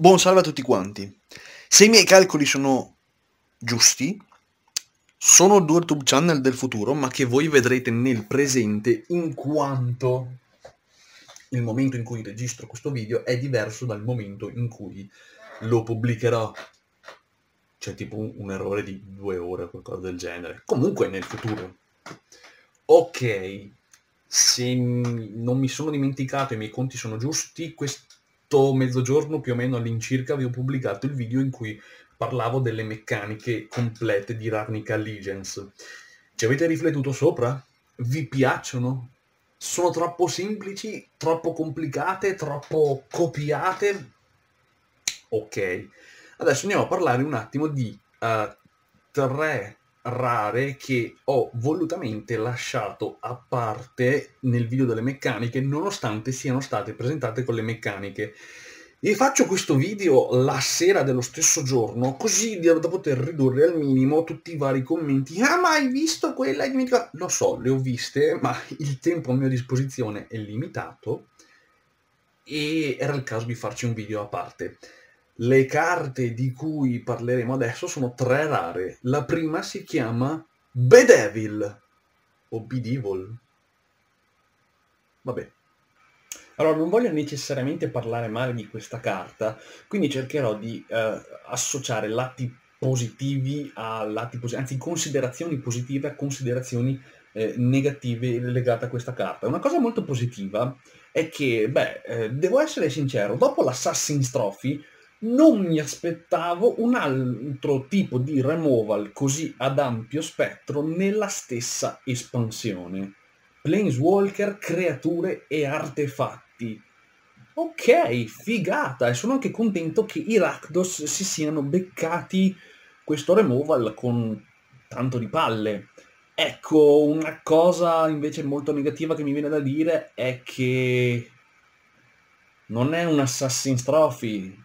Buon salve a tutti quanti. Se i miei calcoli sono giusti, sono due YouTube channel del futuro, ma che voi vedrete nel presente in quanto il momento in cui registro questo video è diverso dal momento in cui lo pubblicherò. C'è tipo un errore di due ore o qualcosa del genere. Comunque nel futuro. Ok, se non mi sono dimenticato e i miei conti sono giusti, questo 8, mezzogiorno più o meno all'incirca, avevo pubblicato il video in cui parlavo delle meccaniche complete di Ravnica Legends. Ci avete riflettuto sopra? Vi piacciono? Sono troppo semplici, troppo complicate, troppo copiate? Ok. Adesso andiamo a parlare un attimo di uh, tre rare che ho volutamente lasciato a parte nel video delle meccaniche nonostante siano state presentate con le meccaniche e faccio questo video la sera dello stesso giorno così da poter ridurre al minimo tutti i vari commenti ah ma hai visto quella dimenticato lo so le ho viste ma il tempo a mia disposizione è limitato e era il caso di farci un video a parte le carte di cui parleremo adesso sono tre rare. La prima si chiama Bedevil o Bedevil. Vabbè. Allora, non voglio necessariamente parlare male di questa carta, quindi cercherò di eh, associare lati positivi a lati positivi, anzi considerazioni positive a considerazioni eh, negative legate a questa carta. Una cosa molto positiva è che, beh, eh, devo essere sincero, dopo l'Assassin's Trophy non mi aspettavo un altro tipo di removal così ad ampio spettro nella stessa espansione. Planeswalker, creature e artefatti. Ok, figata, e sono anche contento che i Rakdos si siano beccati questo removal con tanto di palle. Ecco, una cosa invece molto negativa che mi viene da dire è che non è un Assassin's Trophy,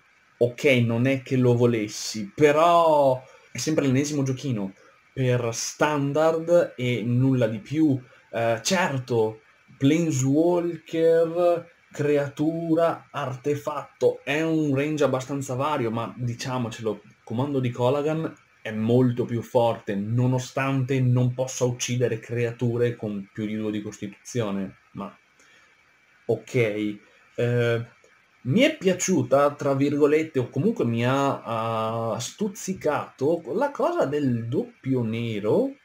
ok, non è che lo volessi, però è sempre l'ennesimo giochino per standard e nulla di più. Eh, certo, Planeswalker, creatura, artefatto, è un range abbastanza vario, ma diciamocelo, comando di Colagan è molto più forte, nonostante non possa uccidere creature con più di 2 di costituzione, ma ok. Eh, mi è piaciuta, tra virgolette, o comunque mi ha uh, stuzzicato la cosa del doppio nero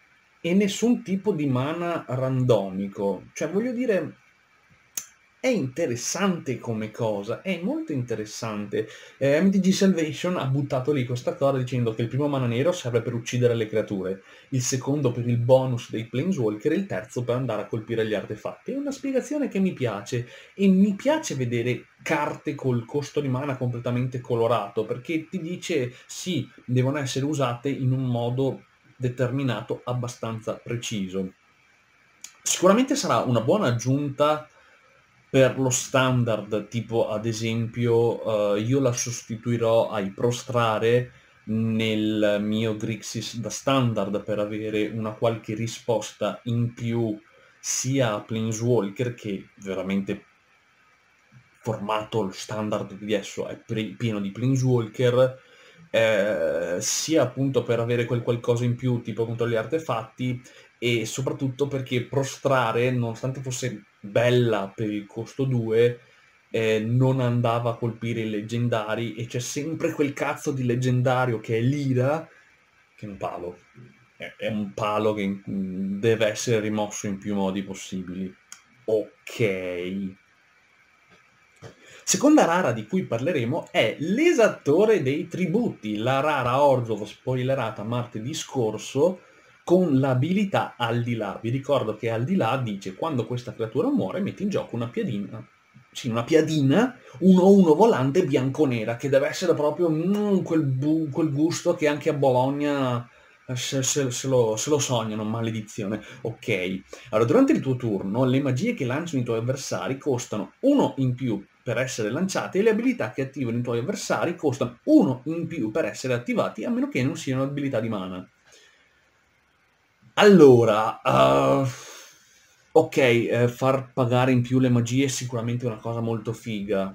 e nessun tipo di mana randomico. Cioè, voglio dire, è interessante come cosa, è molto interessante. Eh, MDG Salvation ha buttato lì questa cosa dicendo che il primo mana nero serve per uccidere le creature, il secondo per il bonus dei Planeswalker e il terzo per andare a colpire gli artefatti. È una spiegazione che mi piace e mi piace vedere carte col costo di mana completamente colorato perché ti dice sì, devono essere usate in un modo determinato abbastanza preciso. Sicuramente sarà una buona aggiunta per lo standard, tipo ad esempio eh, io la sostituirò ai prostrare nel mio Grixis da standard per avere una qualche risposta in più sia a Planeswalker che veramente formato lo standard di esso è pre- pieno di Planeswalker eh, sia appunto per avere quel qualcosa in più tipo contro gli artefatti e soprattutto perché prostrare, nonostante fosse bella per il costo 2, eh, non andava a colpire i leggendari e c'è sempre quel cazzo di leggendario che è l'ira, che è un palo. È eh, eh. un palo che mm, deve essere rimosso in più modi possibili. Ok. Seconda rara di cui parleremo è l'esattore dei tributi, la rara Orzov spoilerata martedì scorso, con l'abilità al di là. Vi ricordo che al di là dice quando questa creatura muore metti in gioco una piadina, sì, una piadina 1-1 volante bianco-nera, che deve essere proprio mm, quel, bu- quel, gusto che anche a Bologna eh, se, se, se, lo, se, lo, sognano, maledizione. Ok, allora durante il tuo turno le magie che lanciano i tuoi avversari costano 1 in più per essere lanciate e le abilità che attivano i tuoi avversari costano 1 in più per essere attivati a meno che non siano abilità di mana. Allora, uh, ok, eh, far pagare in più le magie è sicuramente una cosa molto figa.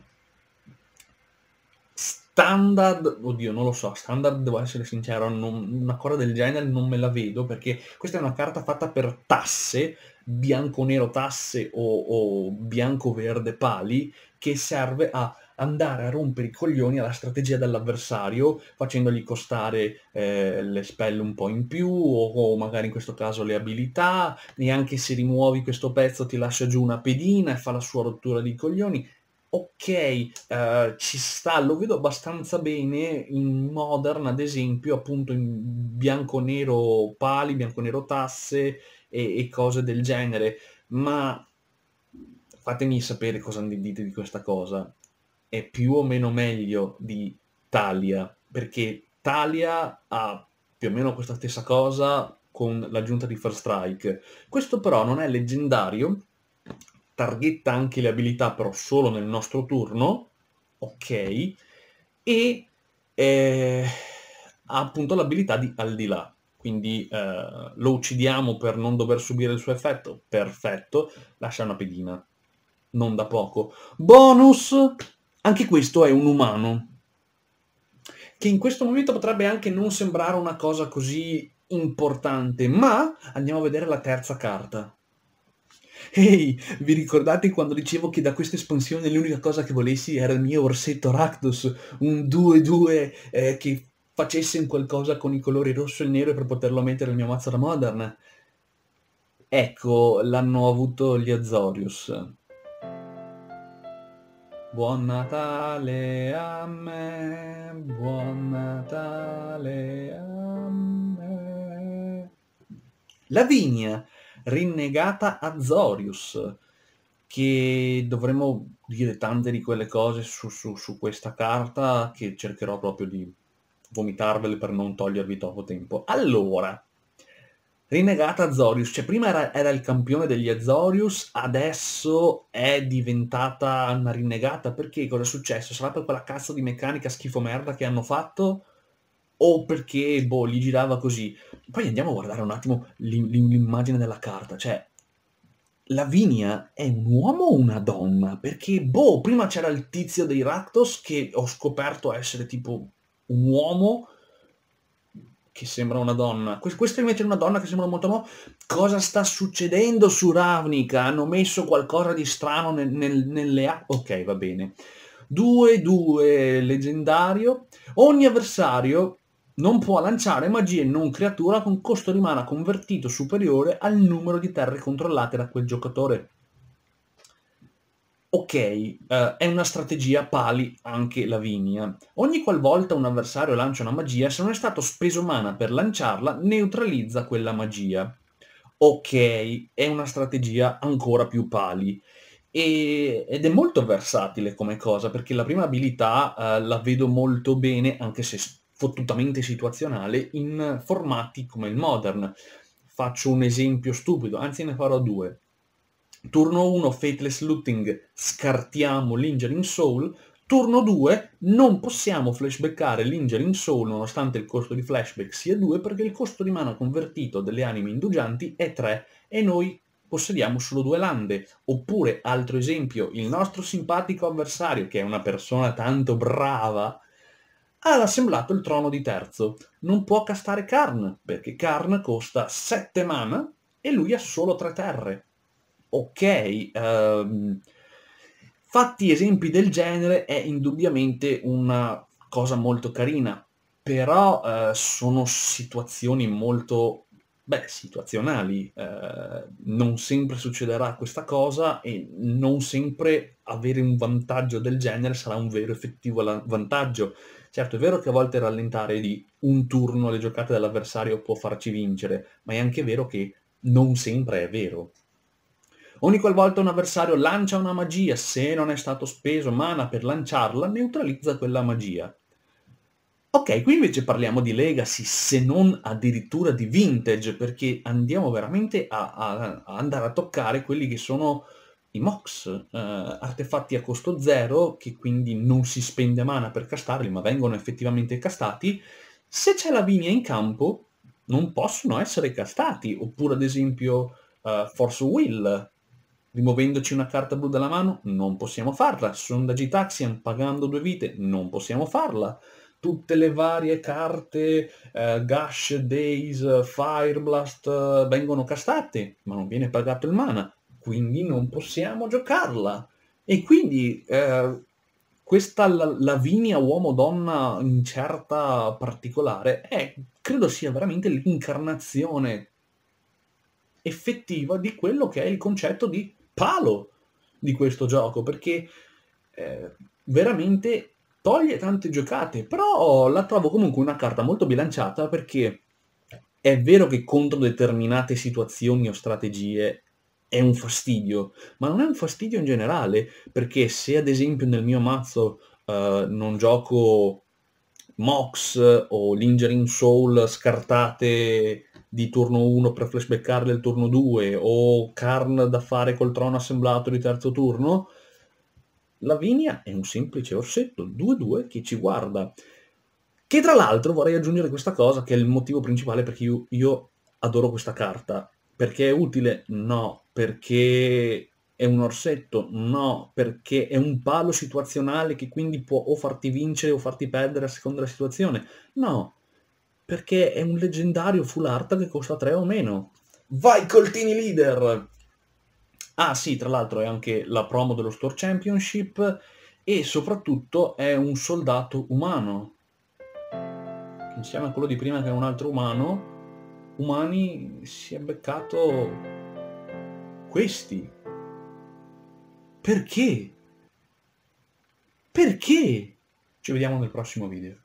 Standard, oddio, non lo so, standard devo essere sincero, non, una cosa del genere non me la vedo perché questa è una carta fatta per tasse, bianco-nero tasse o, o bianco-verde pali, che serve a andare a rompere i coglioni alla strategia dell'avversario facendogli costare eh, le spell un po' in più o, o, magari in questo caso le abilità e anche se rimuovi questo pezzo ti lascia giù una pedina e fa la sua rottura di coglioni ok, eh, ci sta, lo vedo abbastanza bene in Modern, ad esempio, appunto in bianco-nero pali, bianco-nero tasse e, e, cose del genere, ma fatemi sapere cosa ne dite di questa cosa è più o meno meglio di Talia, perché Talia ha più o meno questa stessa cosa con l'aggiunta di First Strike. Questo però non è leggendario, targhetta anche le abilità però solo nel nostro turno, ok, e eh, ha appunto l'abilità di al di là. Quindi eh, lo uccidiamo per non dover subire il suo effetto, perfetto, lascia una pedina, non da poco. Bonus anche questo è un umano, che in questo momento potrebbe anche non sembrare una cosa così importante, ma andiamo a vedere la terza carta. Ehi, hey, vi ricordate quando dicevo che da questa espansione l'unica cosa che volessi era il mio orsetto Rakdos, un 2-2 eh, che facesse un qualcosa con i colori rosso e nero per poterlo mettere nel mio mazzo da Modern? Ecco, l'hanno avuto gli Azorius. Buon Natale a me, buon Natale a me. La vigna rinnegata a Zorius, che dovremmo dire tante di quelle cose su, su, su questa carta che cercherò proprio di vomitarvele per non togliervi troppo tempo. Allora, Rinnegata Azorius, cioè prima era, era, il campione degli Azorius, adesso è diventata una rinnegata, perché cosa è successo? Sarà per quella cazzo di meccanica schifo merda che hanno fatto? O perché, boh, gli girava così? Poi andiamo a guardare un attimo l'immagine della carta, cioè Lavinia è un uomo o una donna? Perché, boh, prima c'era il tizio dei Rakdos che ho scoperto essere tipo un uomo, che sembra una donna. Questa invece è una donna che sembra molto mo. Cosa sta succedendo su Ravnica? Hanno messo qualcosa di strano nel, nel, nelle app? Ok, va bene. 2-2 leggendario. Ogni avversario non può lanciare magie non creatura con costo di mana convertito superiore al numero di terre controllate da quel giocatore ok, eh, è una strategia pali anche Lavinia. Ogni qualvolta un avversario lancia una magia, se non è stato speso mana per lanciarla, neutralizza quella magia. Ok, è una strategia ancora più pali. E, ed è molto versatile come cosa, perché la prima abilità eh, la vedo molto bene, anche se fottutamente situazionale, in formati come il Modern. Faccio un esempio stupido, anzi ne farò due Turno 1 Fateless Looting, scartiamo l'Ingering Soul. Turno 2 non possiamo flashbackare l'Ingering Soul nonostante il costo di flashback sia 2 perché il costo di mana convertito delle anime indugianti è 3 e noi possediamo solo due lande. Oppure, altro esempio, il nostro simpatico avversario, che è una persona tanto brava, ha assemblato il trono di terzo. Non può castare Karn, perché Karn costa 7 mana e lui ha solo 3 terre ok. Um, fatti esempi del genere è indubbiamente una cosa molto carina, però eh, sono situazioni molto, beh, situazionali. Eh, non sempre succederà questa cosa e non sempre avere un vantaggio del genere sarà un vero effettivo vantaggio. Certo, è vero che a volte rallentare di un turno le giocate dell'avversario può farci vincere, ma è anche vero che non sempre è vero. Ogni qualvolta un avversario lancia una magia, se non è stato speso mana per lanciarla, neutralizza quella magia. Ok, qui invece parliamo di legacy, se non addirittura di vintage, perché andiamo veramente a, a, a andare a toccare quelli che sono i MOX, eh, artefatti a costo zero, che quindi non si spende mana per castarli, ma vengono effettivamente castati. Se c'è la vigna in campo, non possono essere castati, oppure ad esempio uh, Force Will, Rimuovendoci una carta blu dalla mano? Non possiamo farla. Sondaggi Taxian pagando due vite? Non possiamo farla. Tutte le varie carte, eh, Gush, Days, Fireblast eh, vengono castate, ma non viene pagato il mana, quindi non possiamo giocarla. E quindi eh, questa Lavinia uomo-donna incerta particolare è, credo sia veramente l'incarnazione effettiva di quello che è il concetto di palo di questo gioco perché eh, veramente toglie tante giocate, però la trovo comunque una carta molto bilanciata perché è vero che contro determinate situazioni o strategie è un fastidio, ma non è un fastidio in generale, perché se ad esempio nel mio mazzo uh, non gioco Mox o Lingering Soul scartate di turno 1 per flashbackarle al turno 2 o Karn da fare col trono assemblato di terzo turno, Lavinia è un semplice orsetto 2-2 che ci guarda. Che tra l'altro vorrei aggiungere questa cosa che è il motivo principale perché io, io adoro questa carta. Perché è utile? No. Perché è un orsetto? No. Perché è un palo situazionale che quindi può o farti vincere o farti perdere a seconda della situazione? No perché è un leggendario full art che costa 3 o meno. Vai Coltini leader! Ah sì, tra l'altro è anche la promo dello Store Championship e soprattutto è un soldato umano. Insieme a quello di prima che è un altro umano, Umani si è beccato questi. Perché? Perché? Ci vediamo nel prossimo video.